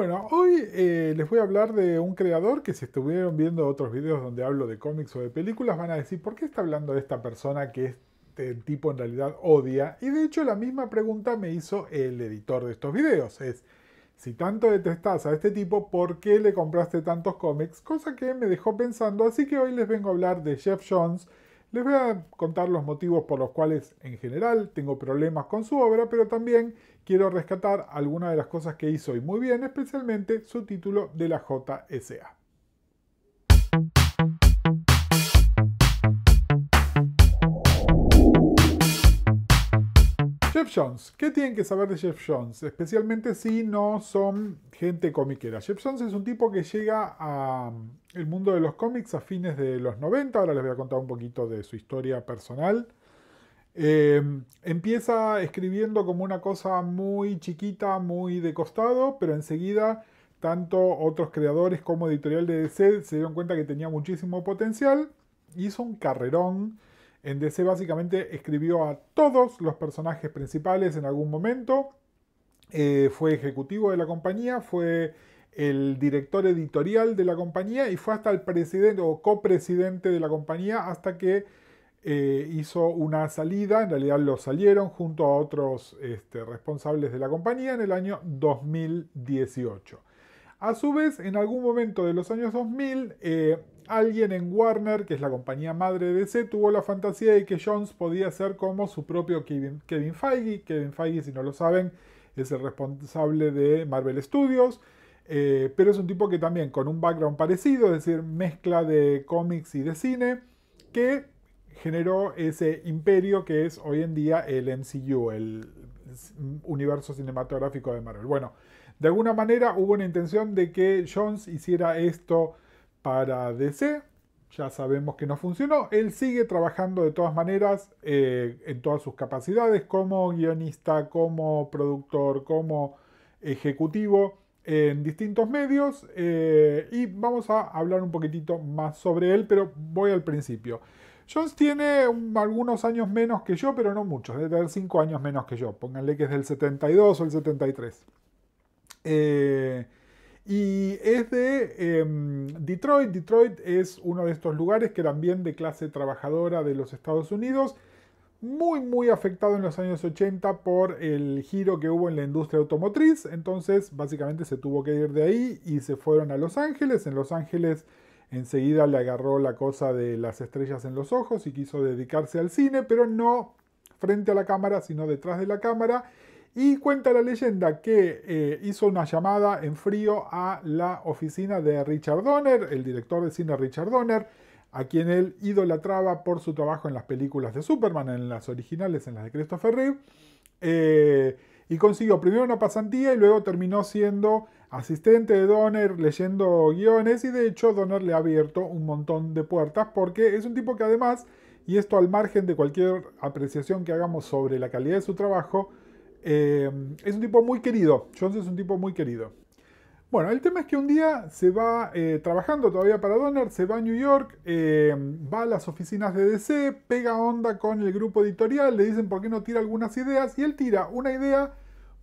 Bueno, hoy eh, les voy a hablar de un creador que si estuvieron viendo otros videos donde hablo de cómics o de películas van a decir, ¿por qué está hablando de esta persona que este tipo en realidad odia? Y de hecho la misma pregunta me hizo el editor de estos videos. Es, si tanto detestas a este tipo, ¿por qué le compraste tantos cómics? Cosa que me dejó pensando, así que hoy les vengo a hablar de Jeff Jones. Les voy a contar los motivos por los cuales en general tengo problemas con su obra, pero también quiero rescatar algunas de las cosas que hizo y muy bien, especialmente su título de la JSA. Jeff Jones. ¿Qué tienen que saber de Jeff Jones? Especialmente si no son gente comiquera. Jeff Jones es un tipo que llega al um, mundo de los cómics a fines de los 90. Ahora les voy a contar un poquito de su historia personal Em, empieza escribiendo como una cosa muy chiquita, muy de costado, pero enseguida tanto otros creadores como editorial de DC se dieron cuenta que tenía muchísimo potencial. Hizo un carrerón. En DC básicamente escribió a todos los personajes principales en algún momento. Eh, fue ejecutivo de la compañía, fue el director editorial de la compañía y fue hasta el presidente o copresidente de la compañía hasta que eh, hizo una salida, en realidad lo salieron junto a otros este, responsables de la compañía en el año 2018. A su vez, en algún momento de los años 2000, eh, alguien en Warner, que es la compañía madre de DC, tuvo la fantasía de que Jones podía ser como su propio Kevin, Kevin Feige. Kevin Feige, si no lo saben, es el responsable de Marvel Studios. Eh, pero es un tipo que también con un background parecido, es decir, mezcla de cómics y de cine, que generó ese imperio que es hoy en día el MCU, el universo cinematográfico de Marvel. Bueno, de alguna manera hubo una intención de que Jones hiciera esto para DC. Ya sabemos que no funcionó. Él sigue trabajando de todas maneras eh, en todas sus capacidades como guionista, como productor, como ejecutivo en distintos medios. Eh, y vamos a hablar un poquitito más sobre él, pero voy al principio. Jones tiene algunos años menos que yo, pero no muchos. Debe tener 5 años menos que yo. Pónganle que es del 72 o el 73. Eh, y es de em, Detroit. Detroit es uno de estos lugares que eran bien de clase trabajadora de los Estados Unidos. Muy, muy afectado en los años 80 por el giro que hubo en la industria automotriz. Entonces, básicamente se tuvo que ir de ahí y se fueron a Los Ángeles. En Los Ángeles Enseguida le agarró la cosa de las estrellas en los ojos y quiso dedicarse al cine, pero no frente a la cámara, sino detrás de la cámara. Y cuenta la leyenda que eh, hizo una llamada en frío a la oficina de Richard Donner, el director de cine Richard Donner, a quien él idolatraba por su trabajo en las películas de Superman, en las originales, en las de Christopher Reeve. Eh, y consiguió primero una pasantía y luego terminó siendo asistente de Donner leyendo guiones y de hecho Donner le ha abierto un montón de puertas porque es un tipo que además, y esto al margen de cualquier apreciación que hagamos sobre la calidad de su trabajo, eh, es un tipo muy querido. Jones es un tipo muy querido. Bueno, el tema es que un día se va eh, trabajando todavía para Donner, se va a New York, eh, va a las oficinas de DC, pega onda con el grupo editorial, le dicen por qué no tira algunas ideas y él tira una idea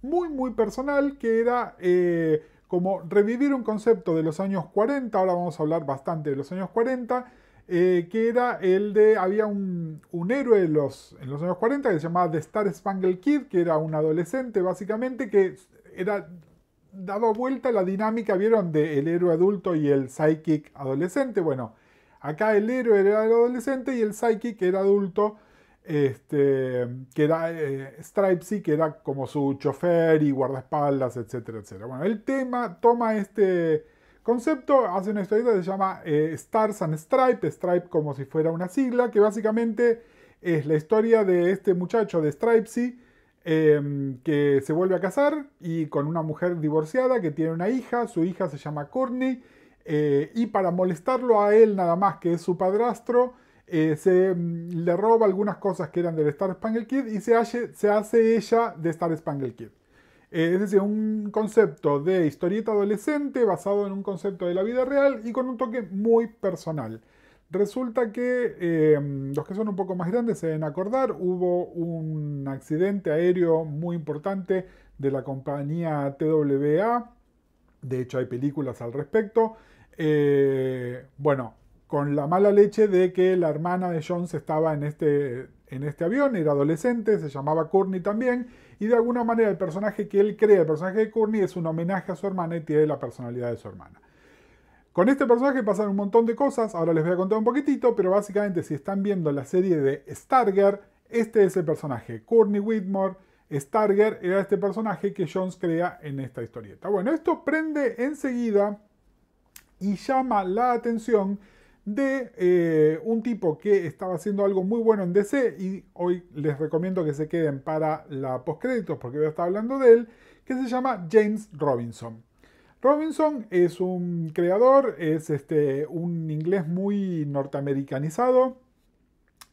muy muy personal que era como revivir un concepto de los años 40, ahora vamos a hablar bastante de los años 40, eh, que era el de, había un, héroe en los, años 40 que se llamaba The Star Spangled Kid, que era un adolescente básicamente, que era daba vuelta la dinámica, ¿vieron? De el héroe adulto y el psychic adolescente. Bueno, acá el héroe era el adolescente y el psychic era adulto este, que era eh, Stripesy, que era como su chofer y guardaespaldas, etcétera, etcétera. Bueno, el tema toma este concepto, hace una historieta que se llama eh, Stars and Stripe, Stripe como si fuera una sigla, que básicamente es la historia de este muchacho de Stripesy eh, em, que se vuelve a casar y con una mujer divorciada que tiene una hija, su hija se llama Courtney, eh, y para molestarlo a él nada más que es su padrastro, eh, se mm, le roba algunas cosas que eran del Star Spangled Kid y se hace, ella de Star Spangled Kid. Eh, es decir, un concepto de historieta adolescente basado en un concepto de la vida real y con un toque muy personal. Resulta que eh, los que son un poco más grandes se deben acordar, hubo un accidente aéreo muy importante de la compañía TWA, de hecho hay películas al respecto. bueno, con la mala leche de que la hermana de Jones estaba en este, en este avión, era adolescente, se llamaba Courtney también, y de alguna manera el personaje que él crea, el personaje de Courtney, es un homenaje a su hermana y tiene la personalidad de su hermana. Con este personaje pasan un montón de cosas, ahora les voy a contar un poquitito, pero básicamente si están viendo la serie de Stargirl, este es el personaje, Courtney Whitmore, Stargirl era este personaje que Jones crea en esta historieta. Bueno, esto prende enseguida y llama la atención de eh, un tipo que estaba haciendo algo muy bueno en DC y hoy les recomiendo que se queden para la postcréditos porque voy a estar hablando de él, que se llama James Robinson. Robinson es un creador, es este, un inglés muy norteamericanizado,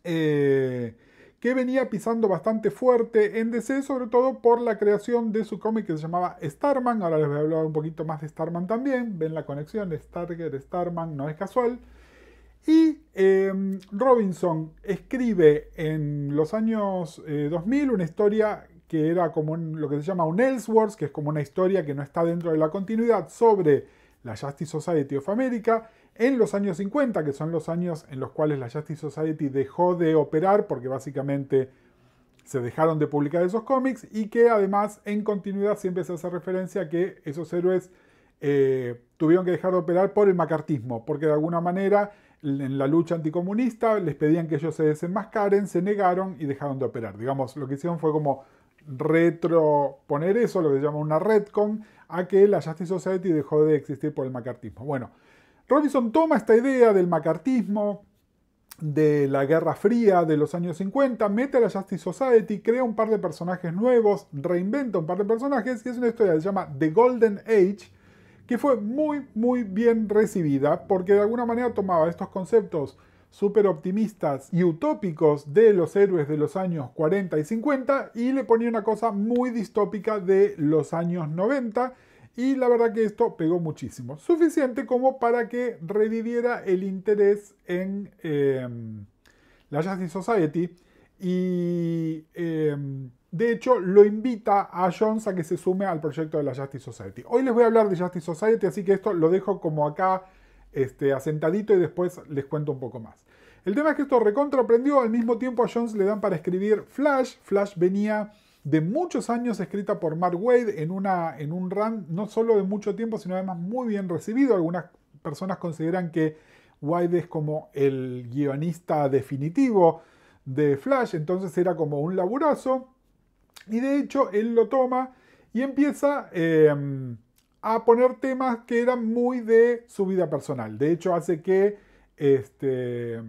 eh, que venía pisando bastante fuerte en DC, sobre todo por la creación de su cómic que se llamaba Starman. Ahora les voy a hablar un poquito más de Starman también, ven la conexión, Stargate, Starman, no es casual. Y em, Robinson escribe en los años 2000 eh, una historia que era como lo que se llama un Ellsworth, que es como una historia que no está dentro de la continuidad sobre la Justice Society of America en los años 50, que son los años en los cuales la Justice Society dejó de operar porque básicamente se dejaron de publicar esos cómics y que además en continuidad siempre se hace referencia a que esos héroes eh, tuvieron que dejar de operar por el macartismo, porque de alguna manera en la lucha anticomunista, les pedían que ellos se desenmascaren, se negaron y dejaron de operar. Digamos, lo que hicieron fue como retroponer eso, lo que se llama una retcon, a que la Justice Society dejó de existir por el macartismo. Bueno, Robinson toma esta idea del macartismo, de la Guerra Fría de los años 50, mete a la Justice Society, crea un par de personajes nuevos, reinventa un par de personajes y es una historia que se llama The Golden Age, que fue muy muy bien recibida porque de alguna manera tomaba estos conceptos súper optimistas y utópicos de los héroes de los años 40 y 50 y le ponía una cosa muy distópica de los años 90 y la verdad que esto pegó muchísimo, suficiente como para que reviviera el interés en em, la Justice Society y... Em, de hecho, lo invita a Jones a que se sume al proyecto de la Justice Society. Hoy les voy a hablar de Justice Society, así que esto lo dejo como acá este, asentadito y después les cuento un poco más. El tema es que esto recontraprendió, al mismo tiempo a Jones le dan para escribir Flash. Flash venía de muchos años escrita por Mark Wade en, una, en un run no solo de mucho tiempo, sino además muy bien recibido. Algunas personas consideran que Wade es como el guionista definitivo de Flash, entonces era como un laburazo. Y de hecho, él lo toma y empieza em, a poner temas que eran muy de su vida personal. De hecho, hace que este,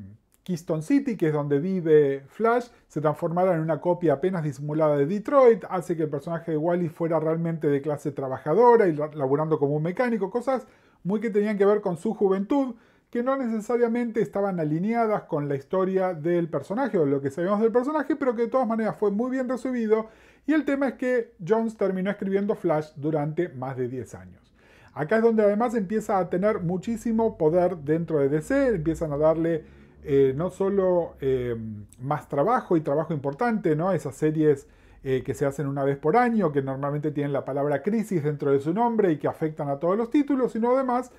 Keystone City, que es donde vive Flash, se transformara en una copia apenas disimulada de Detroit, hace que el personaje de Wally fuera realmente de clase trabajadora y laborando como un mecánico, cosas muy que tenían que ver con su juventud que no necesariamente estaban alineadas con la historia del personaje o lo que sabemos del personaje, pero que de todas maneras fue muy bien recibido. Y el tema es que Jones terminó escribiendo Flash durante más de 10 años. Acá es donde además empieza a tener muchísimo poder dentro de DC, empiezan a darle eh, no solo eh, más trabajo y trabajo importante, ¿no? Esas series eh, que se hacen una vez por año, que normalmente tienen la palabra crisis dentro de su nombre y que afectan a todos los títulos, sino además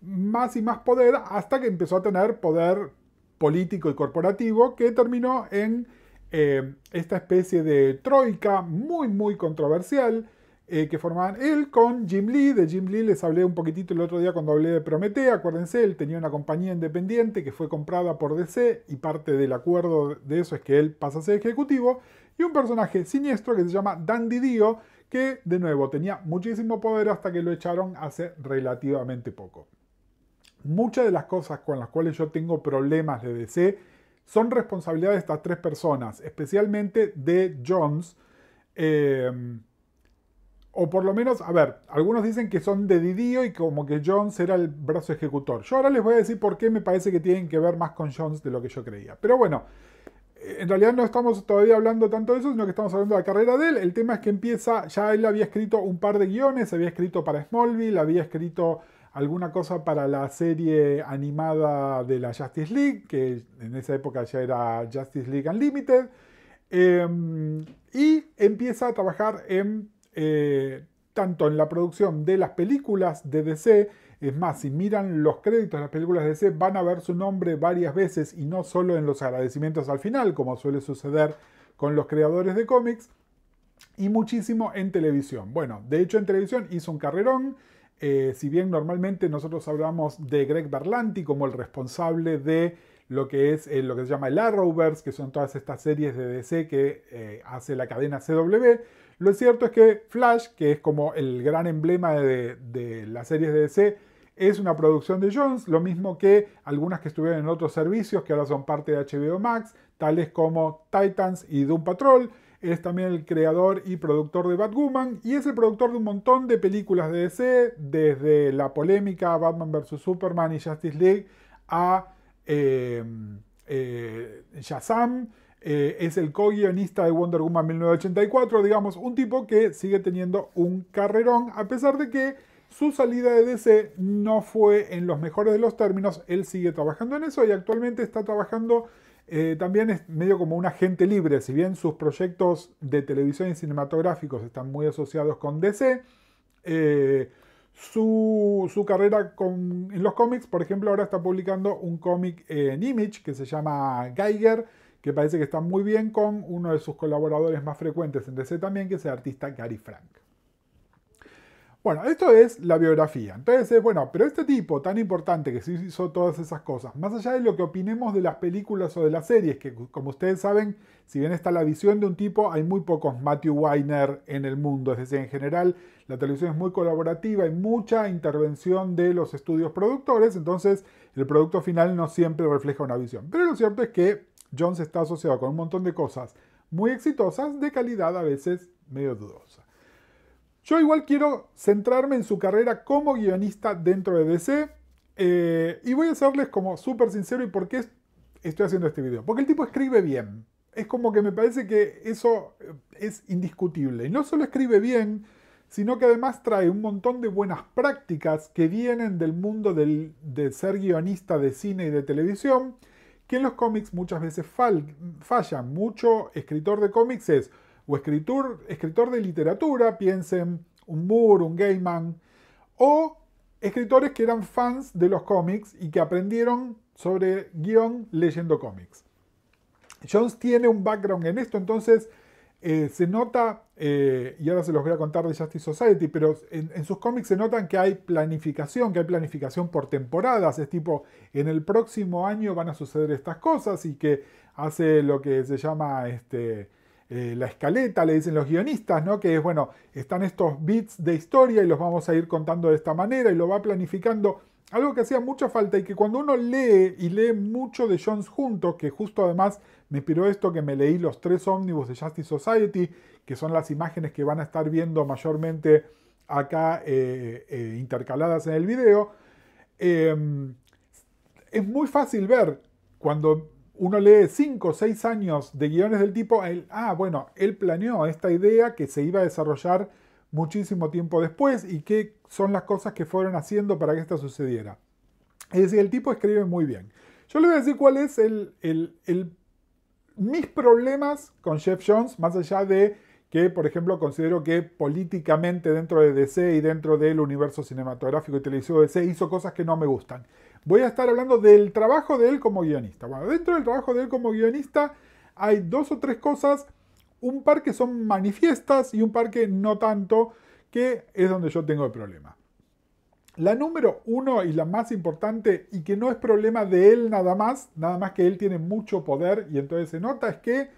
más y más poder hasta que empezó a tener poder político y corporativo que terminó en eh, esta especie de troika muy muy controversial eh, que formaban él con Jim Lee. De Jim Lee les hablé un poquitito el otro día cuando hablé de Prometea. Acuérdense, él tenía una compañía independiente que fue comprada por DC y parte del acuerdo de eso es que él pasa a ser ejecutivo. Y un personaje siniestro que se llama Dandy Dio que de nuevo tenía muchísimo poder hasta que lo echaron hace relativamente poco muchas de las cosas con las cuales yo tengo problemas de DC son responsabilidad de estas tres personas, especialmente de Jones. Em, o por lo menos, a ver, algunos dicen que son de Didio y como que Jones era el brazo ejecutor. Yo ahora les voy a decir por qué me parece que tienen que ver más con Jones de lo que yo creía. Pero bueno, eh, en realidad no estamos todavía hablando tanto de eso, sino que estamos hablando de la carrera de él. El tema es que empieza, ya él había escrito un par de guiones, había escrito para Smallville, había escrito alguna cosa para la serie animada de la Justice League, que en esa época ya era Justice League Unlimited, em, y empieza a trabajar en, eh, tanto en la producción de las películas de DC, es más, si miran los créditos de las películas de DC, van a ver su nombre varias veces y no solo en los agradecimientos al final, como suele suceder con los creadores de cómics, y muchísimo en televisión. Bueno, de hecho en televisión hizo un carrerón, eh, si bien normalmente nosotros hablamos de Greg Berlanti como el responsable de lo que es eh, lo que se llama el Arrowverse, que son todas estas series de DC que eh, hace la cadena CW, lo cierto es que Flash, que es como el gran emblema de, de las series de DC, es una producción de Jones, lo mismo que algunas que estuvieron en otros servicios que ahora son parte de HBO Max, tales como Titans y Doom Patrol es también el creador y productor de Batwoman y es el productor de un montón de películas de DC, desde la polémica Batman vs. Superman y Justice League a em, eh, Shazam. Eh, es el co-guionista de Wonder Woman 1984, digamos, un tipo que sigue teniendo un carrerón, a pesar de que su salida de DC no fue en los mejores de los términos, él sigue trabajando en eso y actualmente está trabajando eh, también es medio como un agente libre, si bien sus proyectos de televisión y cinematográficos están muy asociados con DC, eh, su, carrera en los cómics, por ejemplo, ahora está publicando un cómic en Image que se llama Geiger, que parece que está muy bien con uno de sus colaboradores más frecuentes en DC también, que es el artista Gary Frank. Bueno, esto es la biografía. Entonces, eh, bueno, pero este tipo tan importante que se hizo todas esas cosas, más allá de lo que opinemos de las películas o de las series, que como ustedes saben, si bien está la visión de un tipo, hay muy pocos Matthew Weiner en el mundo. Es decir, en general, la televisión es muy colaborativa, hay mucha intervención de los estudios productores, entonces el producto final no siempre refleja una visión. Pero lo cierto es que Jones está asociado con un montón de cosas muy exitosas, de calidad a veces medio dudosa. Yo igual quiero centrarme en su carrera como guionista dentro de DC. Eh, y voy a serles como súper sincero y por qué estoy haciendo este video. Porque el tipo escribe bien. Es como que me parece que eso eh, es indiscutible. Y no solo escribe bien, sino que además trae un montón de buenas prácticas que vienen del mundo del, de ser guionista de cine y de televisión, que en los cómics muchas veces fallan. Mucho escritor de cómics es o escritor, escritor de literatura, piensen un Moore, un Gayman, o escritores que eran fans de los cómics y que aprendieron sobre guión leyendo cómics. Jones tiene un background en esto, entonces eh, se nota, eh, y ahora se los voy a contar de Justice Society, pero en, en sus cómics se notan que hay planificación, que hay planificación por temporadas, es tipo, en el próximo año van a suceder estas cosas y que hace lo que se llama este, eh, la escaleta, le dicen los guionistas, ¿no? Que es, bueno, están estos bits de historia y los vamos a ir contando de esta manera y lo va planificando. Algo que hacía mucha falta y que cuando uno lee y lee mucho de Jones junto, que justo además me inspiró esto que me leí los tres ómnibus de Justice Society, que son las imágenes que van a estar viendo mayormente acá eh, eh, intercaladas en el video, es muy fácil ver cuando uno lee 5 o 6 años de guiones del tipo, él, ah, bueno, él planeó esta idea que se iba a desarrollar muchísimo tiempo después y qué son las cosas que fueron haciendo para que esto sucediera. Es decir, el tipo escribe muy bien. Yo le voy a decir cuáles es mis problemas con Jeff Jones, más allá de que, por ejemplo, considero que políticamente dentro de DC y dentro del universo cinematográfico y televisivo de DC hizo cosas que no me gustan voy a estar hablando del trabajo de él como guionista. Bueno, dentro del trabajo de él como guionista hay dos o tres cosas, un par que son manifiestas y un par que no tanto, que es donde yo tengo el problema. La número uno y la más importante, y que no es problema de él nada más, nada más que él tiene mucho poder y entonces se nota, es que,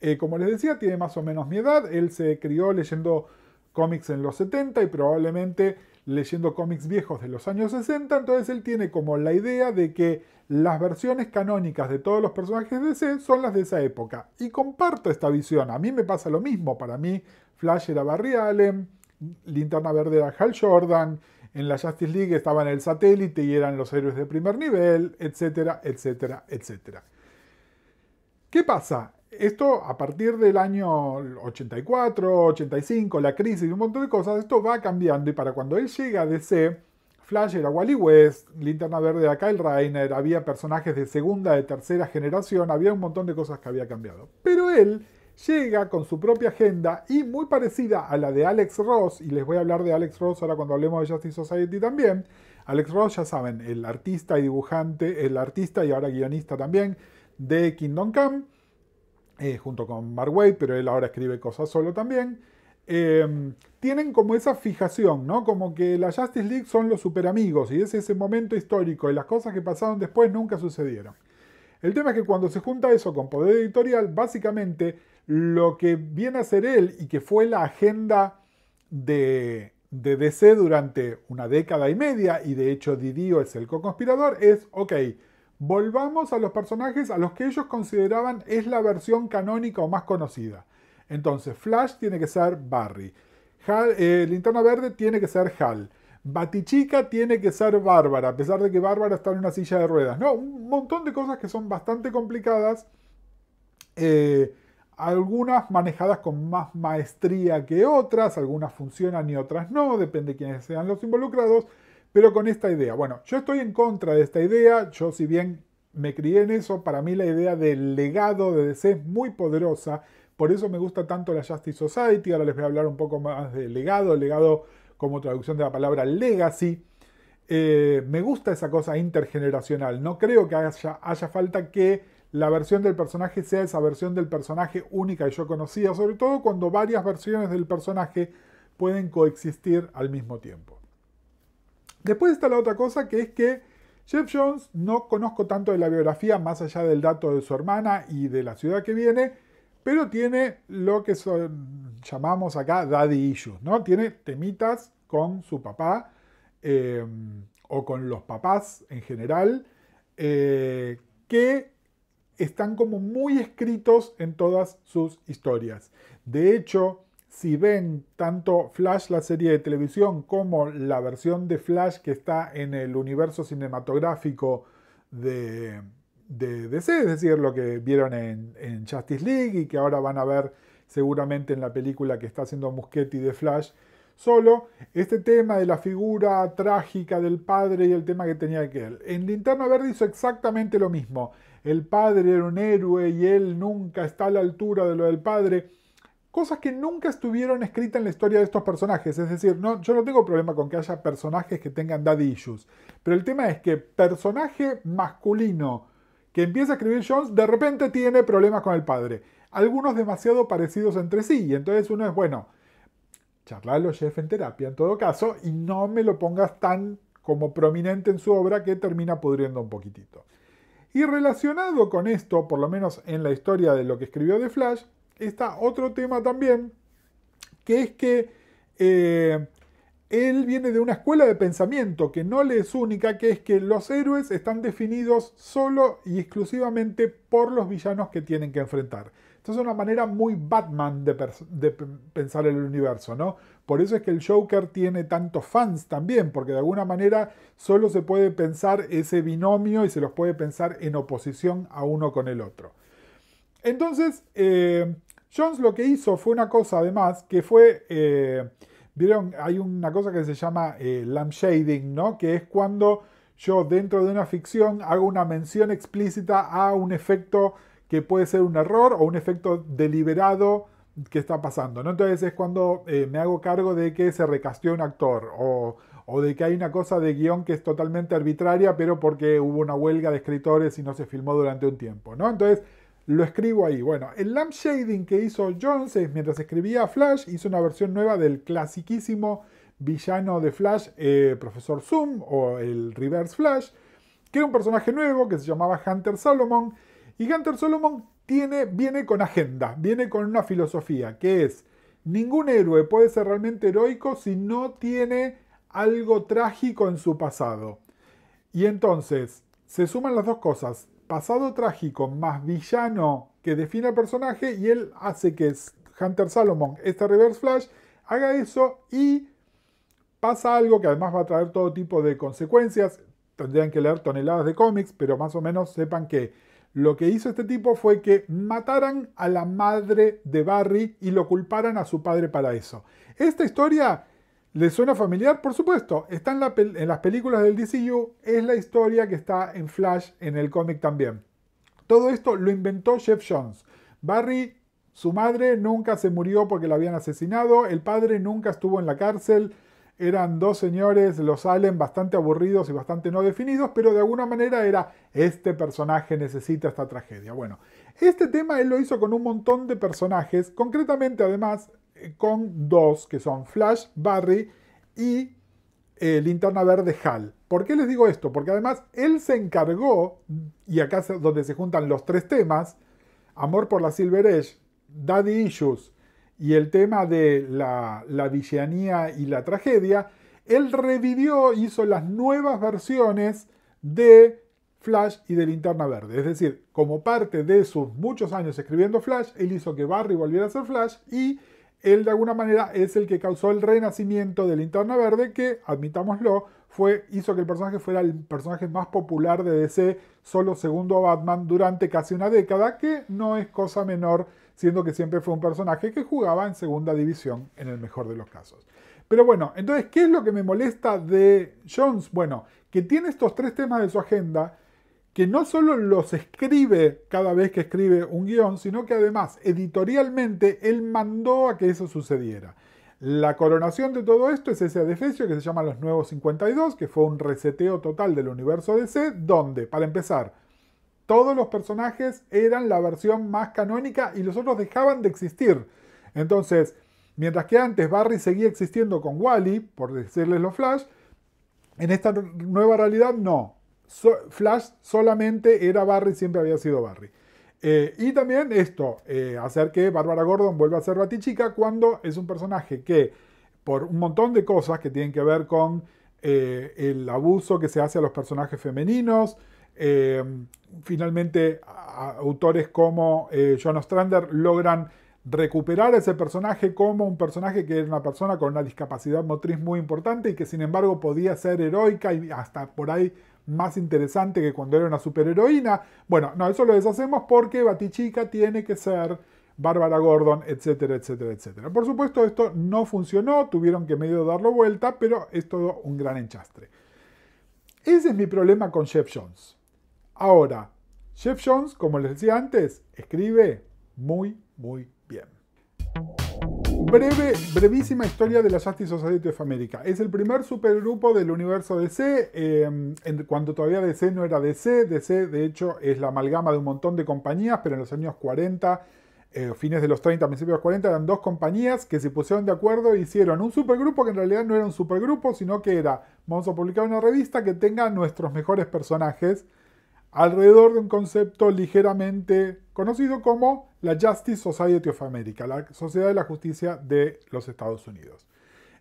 eh, como les decía, tiene más o menos mi edad, él se crió leyendo cómics en los 70 y probablemente leyendo cómics viejos de los años 60, entonces él tiene como la idea de que las versiones canónicas de todos los personajes de DC son las de esa época. Y comparto esta visión, a mí me pasa lo mismo, para mí Flash era Barry Allen, Linterna Verde era Hal Jordan, en la Justice League estaban el satélite y eran los héroes de primer nivel, etcétera, etcétera, etcétera. ¿Qué pasa? esto a partir del año 84, 85, la crisis, y un montón de cosas, esto va cambiando y para cuando él llega a DC, Flash era Wally West, Linterna Verde era Kyle Reiner, había personajes de segunda, de tercera generación, había un montón de cosas que había cambiado. Pero él llega con su propia agenda y muy parecida a la de Alex Ross, y les voy a hablar de Alex Ross ahora cuando hablemos de Justice Society también. Alex Ross, ya saben, el artista y dibujante, el artista y ahora guionista también de Kingdom Come eh, junto con Mark Wade, pero él ahora escribe cosas solo también. Em, tienen como esa fijación, ¿no? Como que la Justice League son los superamigos y es ese momento histórico y las cosas que pasaron después nunca sucedieron. El tema es que cuando se junta eso con poder editorial, básicamente lo que viene a ser él y que fue la agenda de, de DC durante una década y media, y de hecho Didio es el co-conspirador, es, ok, Volvamos a los personajes a los que ellos consideraban es la versión canónica o más conocida. Entonces, Flash tiene que ser Barry. Eh, Linterna Verde tiene que ser Hal. Batichica tiene que ser Bárbara, a pesar de que Bárbara está en una silla de ruedas. No, un montón de cosas que son bastante complicadas. Eh, algunas manejadas con más maestría que otras, algunas funcionan y otras no, depende de quiénes sean los involucrados pero con esta idea. Bueno, yo estoy en contra de esta idea, yo si bien me crié en eso, para mí la idea del legado de DC es muy poderosa, por eso me gusta tanto la Justice Society, ahora les voy a hablar un poco más del legado, legado como traducción de la palabra legacy. Eh, me gusta esa cosa intergeneracional, no creo que haya, haya falta que la versión del personaje sea esa versión del personaje única que yo conocía, sobre todo cuando varias versiones del personaje pueden coexistir al mismo tiempo. Después está la otra cosa que es que Jeff Jones no conozco tanto de la biografía más allá del dato de su hermana y de la ciudad que viene, pero tiene lo que son, llamamos acá daddy issues, ¿no? Tiene temitas con su papá eh, o con los papás en general eh, que están como muy escritos en todas sus historias. De hecho, si ven tanto Flash, la serie de televisión, como la versión de Flash que está en el universo cinematográfico de, DC, es decir, lo que vieron en, Justice League y que ahora van a ver seguramente en la película que está haciendo Muschetti de Flash, Solo este tema de la figura trágica del padre y el tema que tenía que él. En Linterna Verde hizo exactamente lo mismo. El padre era un héroe y él nunca está a la altura de lo del padre cosas que nunca estuvieron escritas en la historia de estos personajes. Es decir, no, yo no tengo problema con que haya personajes que tengan daddy issues. Pero el tema es que personaje masculino que empieza a escribir Jones de repente tiene problemas con el padre. Algunos demasiado parecidos entre sí. Y entonces uno es, bueno, charlarlo Jeff en terapia en todo caso y no me lo pongas tan como prominente en su obra que termina pudriendo un poquitito. Y relacionado con esto, por lo menos en la historia de lo que escribió The Flash, está otro tema también, que es que eh, él viene de una escuela de pensamiento que no le es única, que es que los héroes están definidos solo y exclusivamente por los villanos que tienen que enfrentar. esta es una manera muy Batman de, de, pensar el universo, ¿no? Por eso es que el Joker tiene tantos fans también, porque de alguna manera solo se puede pensar ese binomio y se los puede pensar en oposición a uno con el otro. Entonces, eh, Jones lo que hizo fue una cosa además que fue, eh, vieron, hay una cosa que se llama eh, lampshading, ¿no? Que es cuando yo dentro de una ficción hago una mención explícita a un efecto que puede ser un error o un efecto deliberado que está pasando, ¿no? Entonces es cuando eh, me hago cargo de que se recasteó un actor o, o de que hay una cosa de guión que es totalmente arbitraria, pero porque hubo una huelga de escritores y no se filmó durante un tiempo, ¿no? Entonces lo escribo ahí. Bueno, el shading que hizo Jones mientras escribía Flash, hizo una versión nueva del clasiquísimo villano de Flash, eh, Profesor Zoom o el Reverse Flash, que era un personaje nuevo que se llamaba Hunter Solomon. Y Hunter Solomon tiene, viene con agenda, viene con una filosofía, que es, ningún héroe puede ser realmente heroico si no tiene algo trágico en su pasado. Y entonces, se suman las dos cosas, pasado trágico más villano que define al personaje y él hace que Hunter Salomon, este Reverse Flash, haga eso y pasa algo que además va a traer todo tipo de consecuencias. Tendrían que leer toneladas de cómics, pero más o menos sepan que lo que hizo este tipo fue que mataran a la madre de Barry y lo culparan a su padre para eso. Esta historia le suena familiar? Por supuesto, está en, las películas del DCU, es la historia que está en Flash en el cómic también. Todo esto lo inventó Jeff Jones. Barry, su madre, nunca se murió porque la habían asesinado, el padre nunca estuvo en la cárcel, eran dos señores, los Allen, bastante aburridos y bastante no definidos, pero de alguna manera era, este personaje necesita esta tragedia. Bueno, este tema él lo hizo con un montón de personajes, concretamente además con dos que son Flash, Barry y eh, Linterna Verde Hal. ¿Por qué les digo esto? Porque además él se encargó, y acá es donde se juntan los tres temas, Amor por la Silver Edge, Daddy Issues y el tema de la, la villanía y la tragedia, él revivió, hizo las nuevas versiones de Flash y de Linterna Verde. Es decir, como parte de sus muchos años escribiendo Flash, él hizo que Barry volviera a ser Flash y él de alguna manera es el que causó el renacimiento de Linterna Verde, que, admitámoslo, fue, hizo que el personaje fuera el personaje más popular de DC, solo segundo Batman, durante casi una década, que no es cosa menor, siendo que siempre fue un personaje que jugaba en segunda división, en el mejor de los casos. Pero bueno, entonces, ¿qué es lo que me molesta de Jones? Bueno, que tiene estos tres temas de su agenda, que no solo los escribe cada vez que escribe un guión, sino que además editorialmente él mandó a que eso sucediera. La coronación de todo esto es ese adefesio que se llama Los Nuevos 52, que fue un reseteo total del universo DC, donde, para empezar, todos los personajes eran la versión más canónica y los otros dejaban de existir. Entonces, mientras que antes Barry seguía existiendo con Wally, por decirles los Flash, en esta nueva realidad no. Flash solamente era Barry, siempre había sido Barry. Eh, y también esto, eh, hacer que Bárbara Gordon vuelva a ser Batichica cuando es un personaje que, por un montón de cosas que tienen que ver con eh, el abuso que se hace a los personajes femeninos, finalmente autores como John Ostrander logran recuperar ese personaje como un personaje que era una persona con una discapacidad motriz muy importante y que sin embargo podía ser heroica y hasta por ahí más interesante que cuando era una superheroína. Bueno, no, eso lo deshacemos porque Batichica tiene que ser Bárbara Gordon, etcétera, etcétera, etcétera. Por supuesto, esto no funcionó, tuvieron que medio darlo vuelta, pero es todo un gran enchastre. Ese es mi problema con Jeff Jones. Ahora, Jeff Jones, como les decía antes, escribe muy, muy bien. Breve, brevísima historia de la Justice Society of America. Es el primer supergrupo del universo DC, em, cuando todavía DC no era DC. DC, de hecho, es la amalgama de un montón de compañías, pero en los años 40, eh, fines de los 30, principios de los 40, eran dos compañías que se pusieron de acuerdo e hicieron un supergrupo que en realidad no era un supergrupo, sino que era, vamos a publicar una revista que tenga nuestros mejores personajes alrededor de un concepto ligeramente conocido como la Justice Society of America, la Sociedad de la Justicia de los Estados Unidos.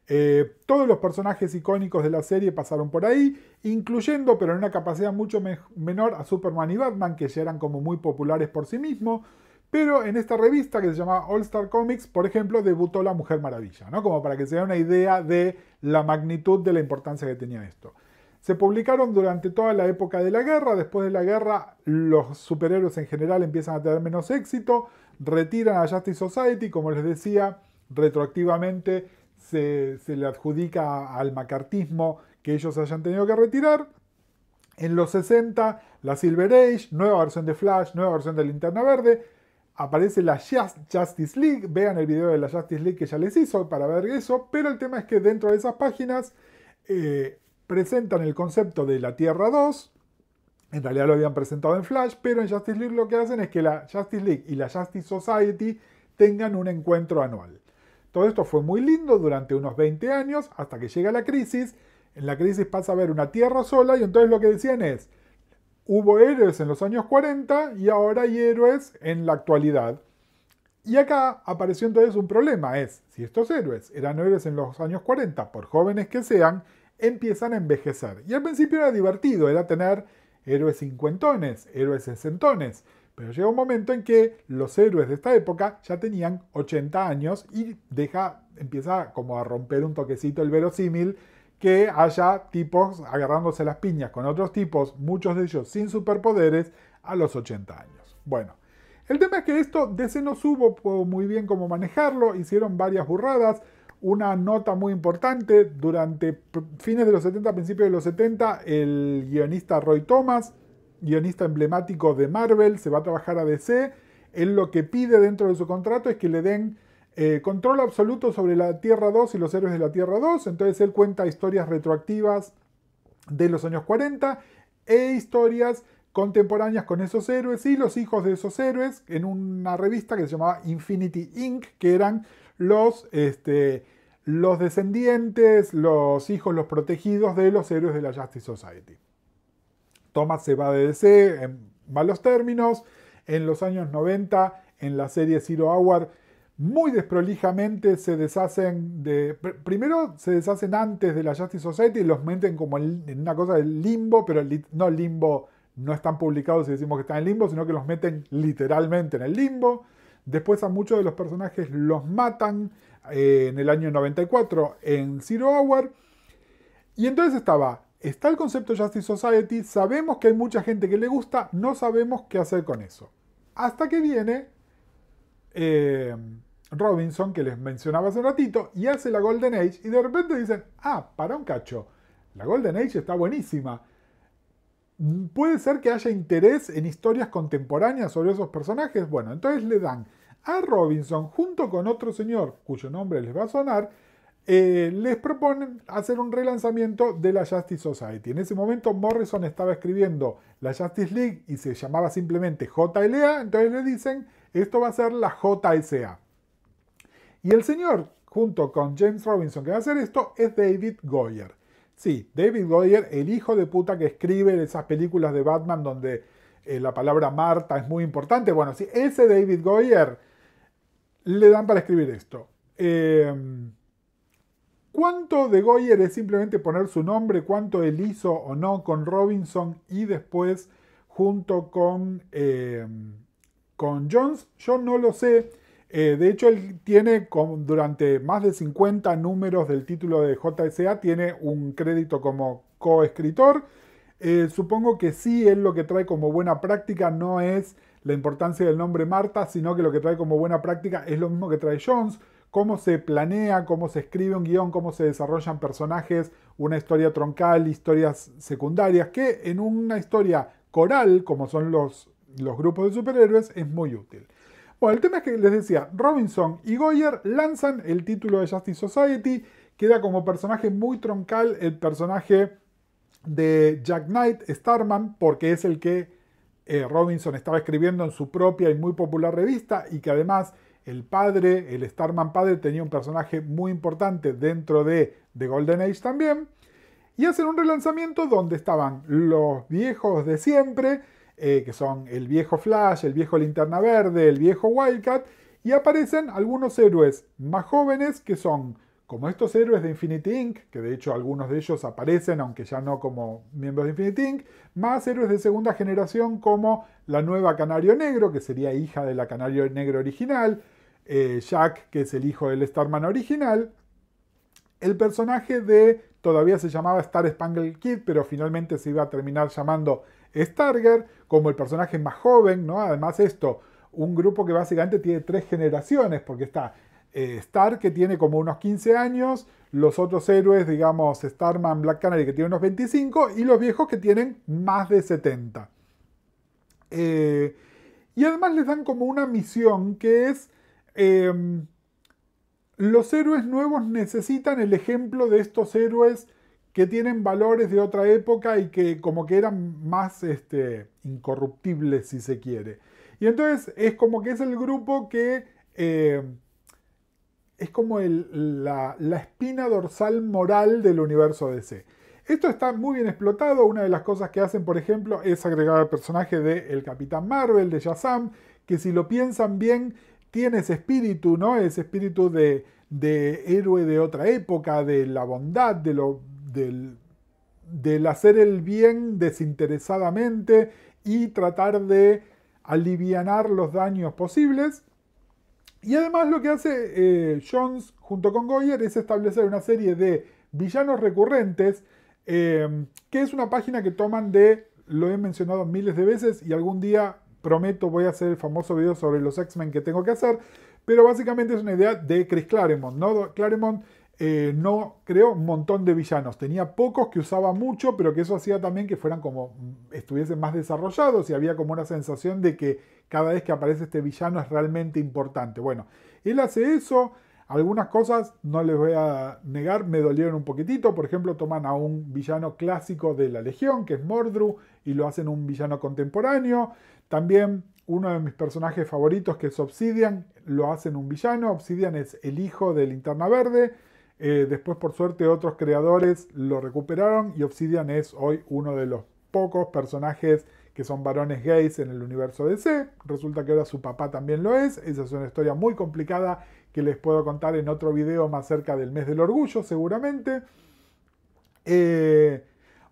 Eh, todos los personajes icónicos de la serie pasaron por ahí, incluyendo, pero en una capacidad mucho menor, a Superman y Batman, que ya eran como muy populares por sí mismos. Pero en esta revista que se llamaba All Star Comics, por ejemplo, debutó la Mujer Maravilla, ¿no? Como para que se dé una idea de la magnitud de la importancia que tenía esto. Se publicaron durante toda la época de la guerra, después de la guerra los superhéroes en general empiezan a tener menos éxito, retiran a Justice Society, como les decía, retroactivamente se, le adjudica al macartismo que ellos hayan tenido que retirar. En los 60, la Silver Age, nueva versión de Flash, nueva versión de Linterna Verde, aparece la Justice League. Vean el video de la Justice League que ya les hizo para ver eso. Pero el tema es que dentro de esas páginas eh, presentan el concepto de la Tierra 2. En realidad lo habían presentado en Flash, pero en Justice League lo que hacen es que la Justice League y la Justice Society tengan un encuentro anual. Todo esto fue muy lindo durante unos 20 años hasta que llega la crisis. En la crisis pasa a haber una Tierra sola y entonces lo que decían es, hubo héroes en los años 40 y ahora hay héroes en la actualidad. Y acá apareció entonces un problema, es si estos héroes eran héroes en los años 40, por jóvenes que sean, empiezan a envejecer. Y al principio era divertido, era tener héroes cincuentones, héroes sesentones, pero llega un momento en que los héroes de esta época ya tenían 80 años y deja, empieza como a romper un toquecito el verosímil que haya tipos agarrándose las piñas con otros tipos, muchos de ellos sin superpoderes, a los 80 años. Bueno, el tema es que esto DC no supo muy bien cómo manejarlo, hicieron varias burradas, una nota muy importante. Durante fines de los 70, principios de los 70, el guionista Roy Thomas, guionista emblemático de Marvel, se va a trabajar a DC. Él lo que pide dentro de su contrato es que le den eh, control absoluto sobre la Tierra 2 y los héroes de la Tierra 2. Entonces él cuenta historias retroactivas de los años 40 e historias contemporáneas con esos héroes y los hijos de esos héroes en una revista que se llamaba Infinity Inc., que eran los, este, los descendientes, los hijos, los protegidos de los héroes de la Justice Society. Thomas se va de DC en malos términos. En los años 90, en la serie Zero Hour, muy desprolijamente se deshacen de... Primero se deshacen antes de la Justice Society y los meten como en una cosa del limbo, pero no limbo, no están publicados si decimos que están en limbo, sino que los meten literalmente en el limbo. Después a muchos de los personajes los matan eh, en el año 94 en Zero Hour. Y entonces estaba, está el concepto Justice Society, sabemos que hay mucha gente que le gusta, no sabemos qué hacer con eso. Hasta que viene eh, Robinson, que les mencionaba hace ratito, y hace la Golden Age, y de repente dicen, ah, para un cacho, la Golden Age está buenísima. Mm, Puede ser que haya interés en historias contemporáneas sobre esos personajes. Bueno, entonces le dan a Robinson junto con otro señor cuyo nombre les va a sonar, eh, les proponen hacer un relanzamiento de la Justice Society. En ese momento Morrison estaba escribiendo la Justice League y se llamaba simplemente JLA, entonces le dicen, esto va a ser la JSA. Y el señor, junto con James Robinson, que va a hacer esto, es David Goyer. Sí, David Goyer, el hijo de puta que escribe esas películas de Batman donde eh, la palabra Marta es muy importante. Bueno, sí, ese David Goyer le dan para escribir esto. Eh, ¿Cuánto de Goyer es simplemente poner su nombre? ¿Cuánto él hizo o no con Robinson y después junto con, eh, con Jones? Yo no lo sé. Eh, de hecho, él tiene durante más de 50 números del título de JSA, tiene un crédito como coescritor. Eh, supongo que sí, él lo que trae como buena práctica no es la importancia del nombre Marta, sino que lo que trae como buena práctica es lo mismo que trae Jones, cómo se planea, cómo se escribe un guión, cómo se desarrollan personajes, una historia troncal, historias secundarias, que en una historia coral, como son los, los grupos de superhéroes, es muy útil. Bueno, el tema es que les decía, Robinson y Goyer lanzan el título de Justice Society, queda como personaje muy troncal el personaje de Jack Knight, Starman, porque es el que eh, Robinson estaba escribiendo en su propia y muy popular revista y que además el padre, el Starman padre, tenía un personaje muy importante dentro de The Golden Age también. Y hacen un relanzamiento donde estaban los viejos de siempre, eh, que son el viejo Flash, el viejo Linterna Verde, el viejo Wildcat, y aparecen algunos héroes más jóvenes que son como estos héroes de Infinity Inc., que de hecho algunos de ellos aparecen, aunque ya no como miembros de Infinity Inc., más héroes de segunda generación como la nueva Canario Negro, que sería hija de la Canario Negro original, eh, Jack, que es el hijo del Starman original, el personaje de, todavía se llamaba Star Spangled Kid, pero finalmente se iba a terminar llamando Starger, como el personaje más joven, ¿no? Además esto, un grupo que básicamente tiene tres generaciones, porque está eh, Star, que tiene como unos 15 años, los otros héroes, digamos, Starman, Black Canary, que tiene unos 25, y los viejos que tienen más de 70. Eh, y además les dan como una misión que es... Em, los héroes nuevos necesitan el ejemplo de estos héroes que tienen valores de otra época y que como que eran más este, incorruptibles si se quiere. Y entonces es como que es el grupo que em, es como la, espina dorsal moral del universo DC. Esto está muy bien explotado. Una de las cosas que hacen, por ejemplo, es agregar al personaje de el Capitán Marvel, de Shazam, que si lo piensan bien, tiene ese espíritu, ¿no? Ese espíritu de, héroe de otra época, de la bondad, de lo, del, hacer el bien desinteresadamente y tratar de aliviar los daños posibles. Y además lo que hace eh, Jones junto con Goyer es establecer una serie de villanos recurrentes, em, que es una página que toman de, lo he mencionado miles de veces y algún día prometo voy a hacer el famoso video sobre los X-Men que tengo que hacer, pero básicamente es una idea de Chris Claremont, Claremont eh, no creó un montón de villanos, tenía pocos que usaba mucho, pero que eso hacía también que fueran como, mm, estuviesen más desarrollados y había como una sensación de que cada vez que aparece este villano es realmente importante. Bueno, él hace eso, algunas cosas, no les voy a negar, me dolieron un poquitito. Por ejemplo, toman a un villano clásico de la Legión, que es Mordru, y lo hacen un villano contemporáneo. También uno de mis personajes favoritos, que es Obsidian, lo hacen un villano. Obsidian es el hijo de Linterna Verde. Eh, después, por suerte, otros creadores lo recuperaron y Obsidian es hoy uno de los pocos personajes que son varones gays en el universo DC. Resulta que ahora su papá también lo es. Esa es una historia muy complicada que les puedo contar en otro video más cerca del mes del orgullo, seguramente. Eh,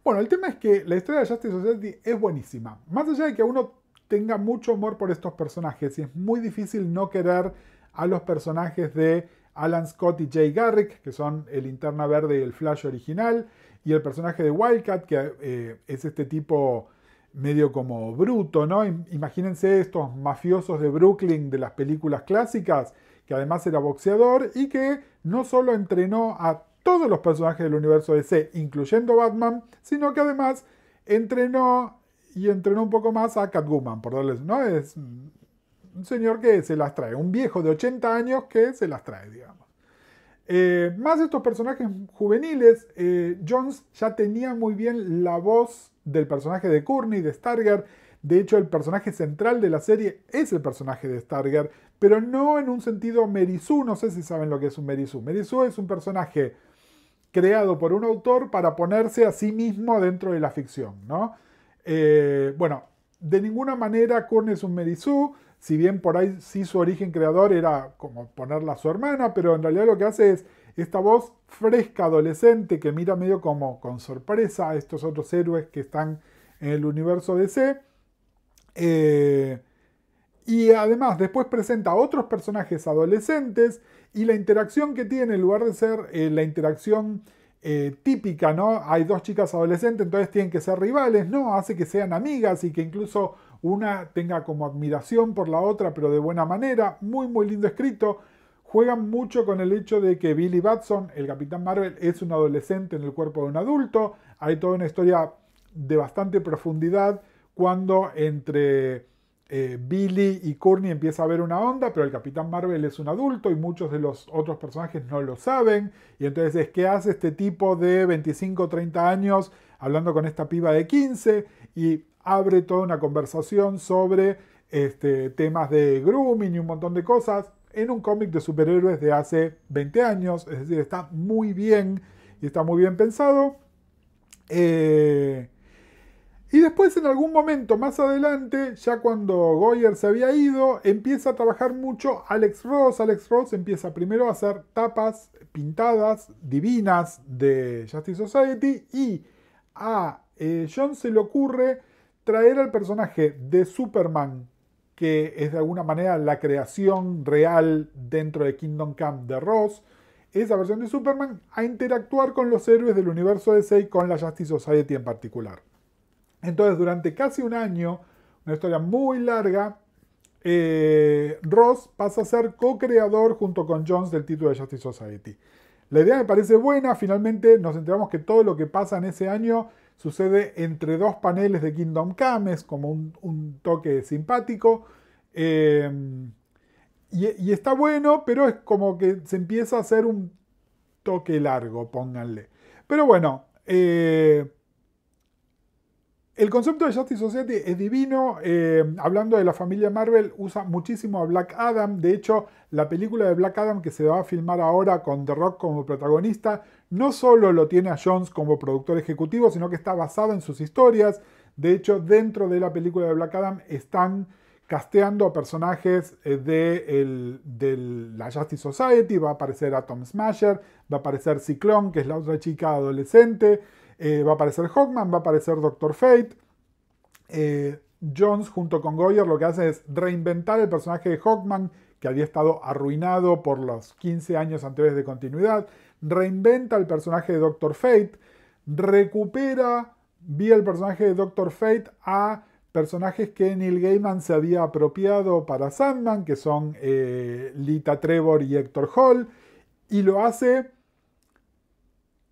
bueno, el tema es que la historia de Justice Society es buenísima. Más allá de que uno tenga mucho amor por estos personajes, y es muy difícil no querer a los personajes de Alan Scott y Jay Garrick, que son el Interna Verde y el Flash original y el personaje de Wildcat, que eh, es este tipo medio como bruto, ¿no? Imagínense estos mafiosos de Brooklyn de las películas clásicas, que además era boxeador y que no solo entrenó a todos los personajes del universo DC, incluyendo Batman, sino que además entrenó y entrenó un poco más a Catwoman, por darles, ¿no? Es un señor que se las trae, un viejo de 80 años que se las trae, digamos. Eh, más de estos personajes juveniles, eh, Jones ya tenía muy bien la voz del personaje de Courtney, de Starger. De hecho, el personaje central de la serie es el personaje de Stargard, pero no en un sentido Merisu. No sé si saben lo que es un Merisu. Merisu es un personaje creado por un autor para ponerse a sí mismo dentro de la ficción, eh, bueno, de ninguna manera Courtney es un Merisu si bien por ahí sí su origen creador era como ponerla a su hermana, pero en realidad lo que hace es esta voz fresca, adolescente, que mira medio como con sorpresa a estos otros héroes que están en el universo DC. Eh, y además después presenta a otros personajes adolescentes y la interacción que tiene, en lugar de ser eh, la interacción eh, típica, ¿no? Hay dos chicas adolescentes, entonces tienen que ser rivales, no, hace que sean amigas y que incluso una tenga como admiración por la otra, pero de buena manera. Muy, muy lindo escrito. Juegan mucho con el hecho de que Billy Batson, el Capitán Marvel, es un adolescente en el cuerpo de un adulto. Hay toda una historia de bastante profundidad cuando entre eh, Billy y Courtney empieza a haber una onda, pero el Capitán Marvel es un adulto y muchos de los otros personajes no lo saben. Y entonces es que hace este tipo de 25 o 30 años hablando con esta piba de 15 y abre toda una conversación sobre este, temas de grooming y un montón de cosas en un cómic de superhéroes de hace 20 años. Es decir, está muy bien y está muy bien pensado. Eh, y después en algún momento más adelante, ya cuando Goyer se había ido, empieza a trabajar mucho Alex Ross. Alex Ross empieza primero a hacer tapas pintadas divinas de Justice Society y a eh, John se le ocurre traer al personaje de Superman, que es de alguna manera la creación real dentro de Kingdom Come de Ross, esa versión de Superman a interactuar con los héroes del universo DC y con la Justice Society en particular. Entonces, durante casi un año, una historia muy larga, eh, Ross pasa a ser co-creador junto con Jones del título de Justice Society. La idea me parece buena, finalmente nos enteramos que todo lo que pasa en ese año sucede entre dos paneles de Kingdom Come, es como un, toque simpático. Eh, y, está bueno, pero es como que se empieza a hacer un toque largo, pónganle. Pero bueno, eh, el concepto de Justice Society es divino. Eh, hablando de la familia Marvel, usa muchísimo a Black Adam. De hecho, la película de Black Adam que se va a filmar ahora con The Rock como protagonista, no solo lo tiene a Jones como productor ejecutivo, sino que está basado en sus historias. De hecho, dentro de la película de Black Adam están casteando a personajes eh, de, la Justice Society. Va a aparecer Tom Smasher, va a aparecer Cyclone, que es la otra chica adolescente. Eh, va a aparecer Hawkman, va a aparecer Doctor Fate. Eh, Jones junto con Goyer lo que hace es reinventar el personaje de Hawkman, que había estado arruinado por los 15 años anteriores de continuidad. Reinventa el personaje de Doctor Fate. Recupera vía el personaje de Doctor Fate a personajes que Neil Gaiman se había apropiado para Sandman, que son eh, Lita Trevor y Hector Hall, y lo hace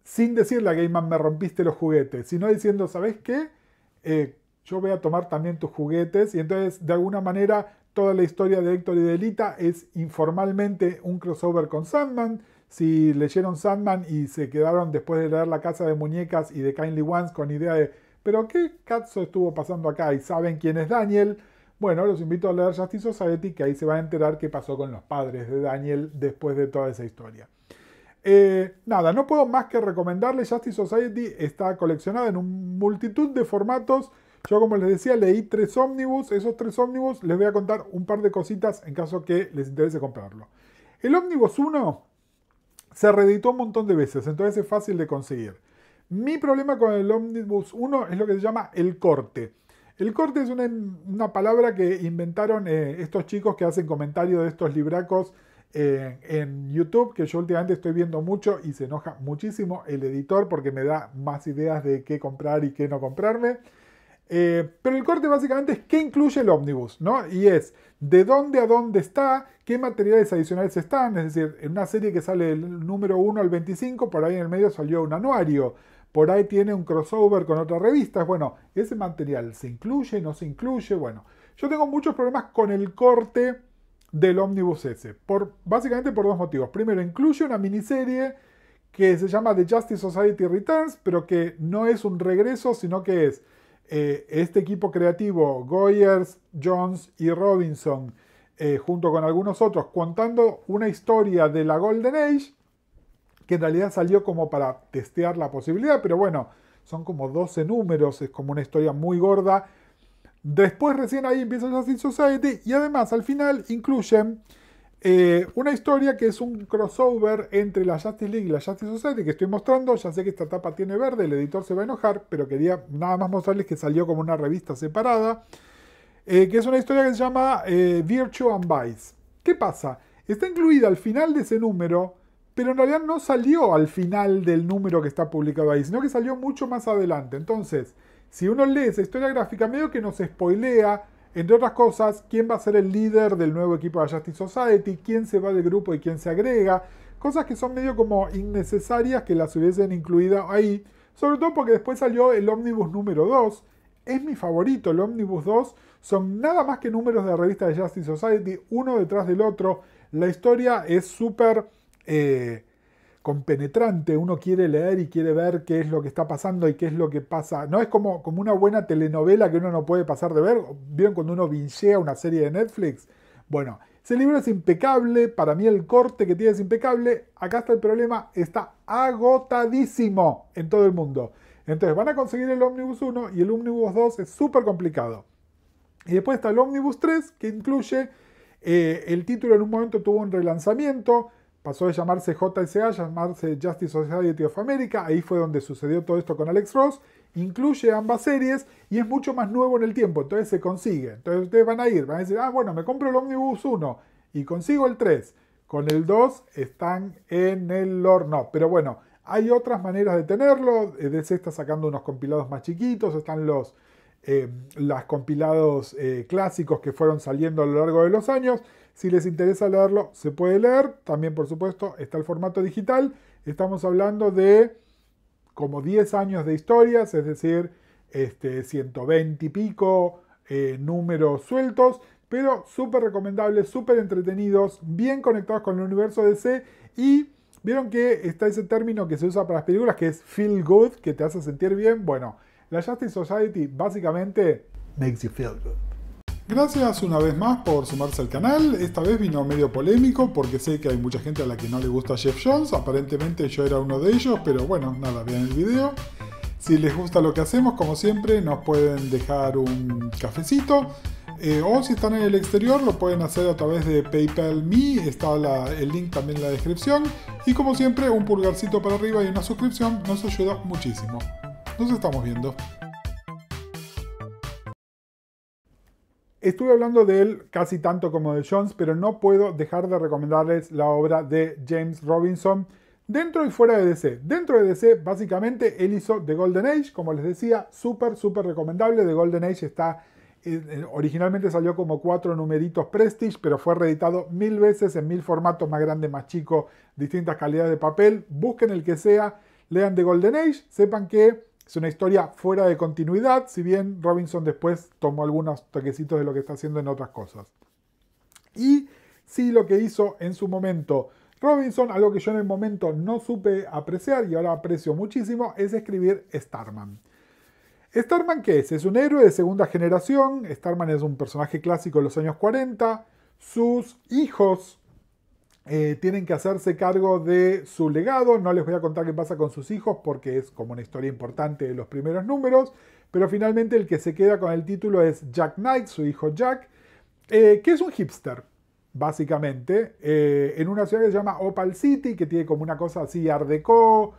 sin decirle a Game me rompiste los juguetes, sino diciendo, ¿sabes qué? Eh, yo voy a tomar también tus juguetes. Y entonces, de alguna manera, toda la historia de Héctor y de Elita es informalmente un crossover con Sandman. Si leyeron Sandman y se quedaron después de leer La Casa de Muñecas y de Kindly Ones con idea de, ¿pero qué cazzo estuvo pasando acá? Y saben quién es Daniel. Bueno, los invito a leer Justice Society, que ahí se va a enterar qué pasó con los padres de Daniel después de toda esa historia. Eh, nada, no puedo más que recomendarle. Justice Society está coleccionada en un multitud de formatos. Yo, como les decía, leí tres ómnibus. Esos tres ómnibus les voy a contar un par de cositas en caso que les interese comprarlo. El ómnibus 1 se reeditó un montón de veces, entonces es fácil de conseguir. Mi problema con el ómnibus 1 es lo que se llama el corte. El corte es una, palabra que inventaron eh, estos chicos que hacen comentarios de estos libracos en YouTube, que yo últimamente estoy viendo mucho y se enoja muchísimo el editor porque me da más ideas de qué comprar y qué no comprarme. Eh, pero el corte básicamente es qué incluye el ómnibus, ¿no? Y es de dónde a dónde está, qué materiales adicionales están, es decir, en una serie que sale del número 1 al 25, por ahí en el medio salió un anuario, por ahí tiene un crossover con otras revistas, bueno, ese material se incluye, no se incluye, bueno, yo tengo muchos problemas con el corte del Omnibus S. básicamente por dos motivos. Primero, incluye una miniserie que se llama The Justice Society Returns, pero que no es un regreso, sino que es eh, este equipo creativo, Goyers, Jones y Robinson, eh, junto con algunos otros, contando una historia de la Golden Age, que en realidad salió como para testear la posibilidad, pero bueno, son como 12 números, es como una historia muy gorda Después recién ahí empieza Justice Society y además al final incluyen eh, una historia que es un crossover entre la Justice League y la Justice Society que estoy mostrando. Ya sé que esta tapa tiene verde, el editor se va a enojar, pero quería nada más mostrarles que salió como una revista separada, eh, que es una historia que se llama eh, Virtue and Vice. ¿Qué pasa? Está incluida al final de ese número, pero en realidad no salió al final del número que está publicado ahí, sino que salió mucho más adelante. Entonces, si uno lee esa historia gráfica, medio que nos spoilea, entre otras cosas, quién va a ser el líder del nuevo equipo de Justice Society, quién se va del grupo y quién se agrega. Cosas que son medio como innecesarias que las hubiesen incluido ahí. Sobre todo porque después salió el ómnibus número 2. Es mi favorito, el Omnibus 2. Son nada más que números de la revista de Justice Society, uno detrás del otro. La historia es súper... Eh, compenetrante, uno quiere leer y quiere ver qué es lo que está pasando y qué es lo que pasa. No es como, como una buena telenovela que uno no puede pasar de ver. ¿Vieron cuando uno vincea una serie de Netflix? Bueno, ese libro es impecable, para mí el corte que tiene es impecable. Acá está el problema, está agotadísimo en todo el mundo. Entonces van a conseguir el Omnibus 1 y el Omnibus 2 es súper complicado. Y después está el Omnibus 3 que incluye eh, el título en un momento tuvo un relanzamiento pasó de llamarse JSA, llamarse Justice Society of America, ahí fue donde sucedió todo esto con Alex Ross, incluye ambas series y es mucho más nuevo en el tiempo, entonces se consigue. Entonces ustedes van a ir, van a decir, ah, bueno, me compro el Omnibus 1 y consigo el 3. Con el 2 están en el horno, pero bueno, hay otras maneras de tenerlo. Eh, DC está sacando unos compilados más chiquitos, están los eh, compilados eh, clásicos que fueron saliendo a lo largo de los años. Si les interesa leerlo, se puede leer. También, por supuesto, está el formato digital. Estamos hablando de como 10 años de historias, es decir, este, 120 y pico eh, números sueltos, pero súper recomendables, súper entretenidos, bien conectados con el universo DC y vieron que está ese término que se usa para las películas que es feel good, que te hace sentir bien. Bueno, la Justice Society básicamente makes you feel good. Gracias una vez más por sumarse al canal, esta vez vino medio polémico porque sé que hay mucha gente a la que no le gusta Jeff Jones, aparentemente yo era uno de ellos, pero bueno, nada, vean el video. Si les gusta lo que hacemos, como siempre, nos pueden dejar un cafecito. Eh, o si están en el exterior, lo pueden hacer a través de PayPal Me. Está el link también en la descripción. Y como siempre, un pulgarcito para arriba y una suscripción nos ayuda muchísimo. Nos estamos viendo. Estuve hablando de él casi tanto como de Jones, pero no puedo dejar de recomendarles la obra de James Robinson dentro y fuera de DC. Dentro de DC, básicamente, él hizo The Golden Age, como les decía, súper, súper recomendable. The Golden Age está, eh, eh, originalmente salió como cuatro numeritos Prestige, pero fue reeditado mil veces en mil formatos, más grande, más chico, distintas calidades de papel. Busquen el que sea, lean The Golden Age, sepan que es una historia fuera de continuidad, si bien Robinson después tomó algunos toquecitos de lo que está haciendo en otras cosas. Y sí lo que hizo en su momento Robinson, algo que yo en el momento no supe apreciar y ahora aprecio muchísimo, es escribir Starman. Starman, ¿qué es? Es un héroe de segunda generación. Starman es un personaje clásico de los años 40. Sus hijos eh, tienen que hacerse cargo de su legado. No les voy a contar qué pasa con sus hijos porque es como una historia importante de los primeros números. Pero finalmente el que se queda con el título es Jack Knight, su hijo Jack, eh, que es un hipster, básicamente, eh, en una ciudad que se llama Opal City, que tiene como una cosa así art deco.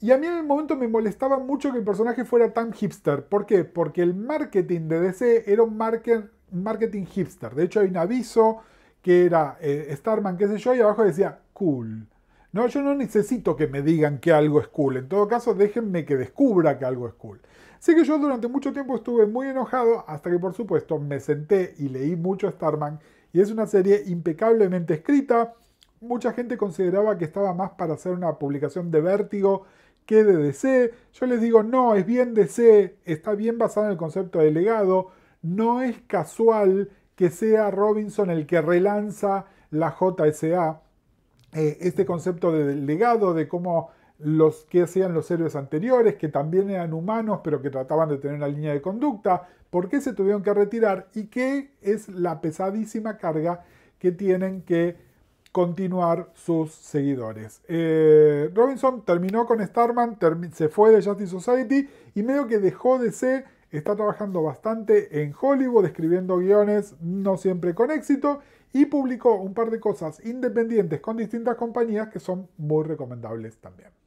y a mí en el momento me molestaba mucho que el personaje fuera tan hipster. ¿Por qué? Porque el marketing de DC era un marketing hipster. De hecho hay un aviso que era eh, Starman, qué sé yo, y abajo decía cool. No, yo no necesito que me digan que algo es cool. En todo caso, déjenme que descubra que algo es cool. Así que yo durante mucho tiempo estuve muy enojado hasta que, por supuesto, me senté y leí mucho Starman. Y es una serie impecablemente escrita. Mucha gente consideraba que estaba más para hacer una publicación de vértigo que de DC. Yo les digo, no, es bien DC, está bien basado en el concepto de legado. No es casual que sea Robinson el que relanza la JSA, eh, este concepto del legado, de cómo los que hacían los héroes anteriores, que también eran humanos, pero que trataban de tener una línea de conducta, por qué se tuvieron que retirar y qué es la pesadísima carga que tienen que continuar sus seguidores. Eh, Robinson terminó con Starman, se fue de Justice Society y medio que dejó de ser Está trabajando bastante en Hollywood, escribiendo guiones, no siempre con éxito, y publicó un par de cosas independientes con distintas compañías que son muy recomendables también.